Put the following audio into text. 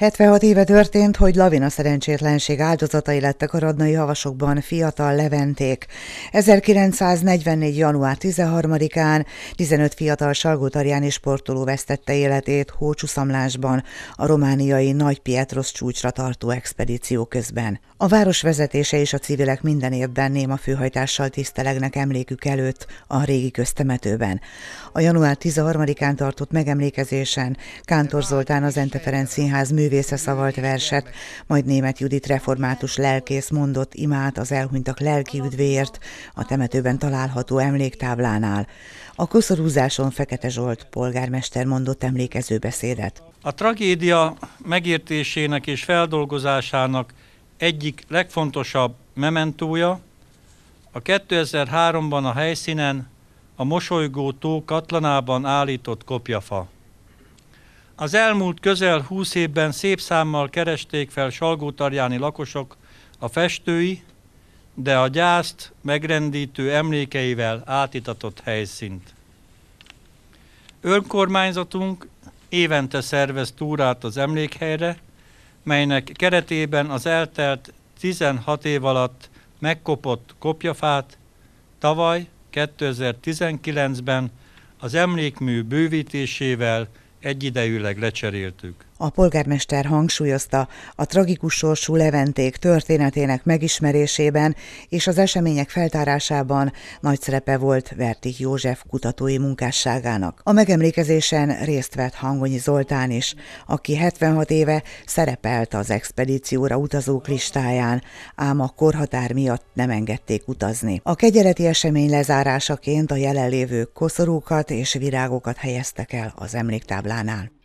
76 éve történt, hogy lavina szerencsétlenség áldozatai lettek a radnai havasokban fiatal leventék. 1944. január 13-án 15 fiatal salgótarjáni sportoló vesztette életét hócsúszamlásban a romániai Nagy Pietros csúcsra tartó expedíció közben. A város vezetése és a civilek minden évben néma főhajtással tisztelegnek emlékük előtt a régi köztemetőben. A január 13-án tartott megemlékezésen Kántor Zoltán az Enteferenc Színház mű művésze szavalt verset, majd német Judit református lelkész mondott imát az elhunytak lelki üdvéért a temetőben található emléktáblánál. A koszorúzáson Fekete Zsolt polgármester mondott emlékező beszédet. A tragédia megértésének és feldolgozásának egyik legfontosabb mementója a 2003-ban a helyszínen a mosolygó tó katlanában állított kopjafa. Az elmúlt közel húsz évben szép számmal keresték fel salgótarjáni lakosok a festői, de a gyászt megrendítő emlékeivel átitatott helyszínt. Önkormányzatunk évente szervez túrát az emlékhelyre, melynek keretében az eltelt 16 év alatt megkopott kopjafát tavaly 2019-ben az emlékmű bővítésével egyidejűleg lecseréltük a polgármester hangsúlyozta, a tragikus sorsú Leventék történetének megismerésében és az események feltárásában nagy szerepe volt Vertik József kutatói munkásságának. A megemlékezésen részt vett Hangonyi Zoltán is, aki 76 éve szerepelt az expedícióra utazók listáján, ám a korhatár miatt nem engedték utazni. A kegyeleti esemény lezárásaként a jelenlévők koszorúkat és virágokat helyeztek el az emléktáblánál.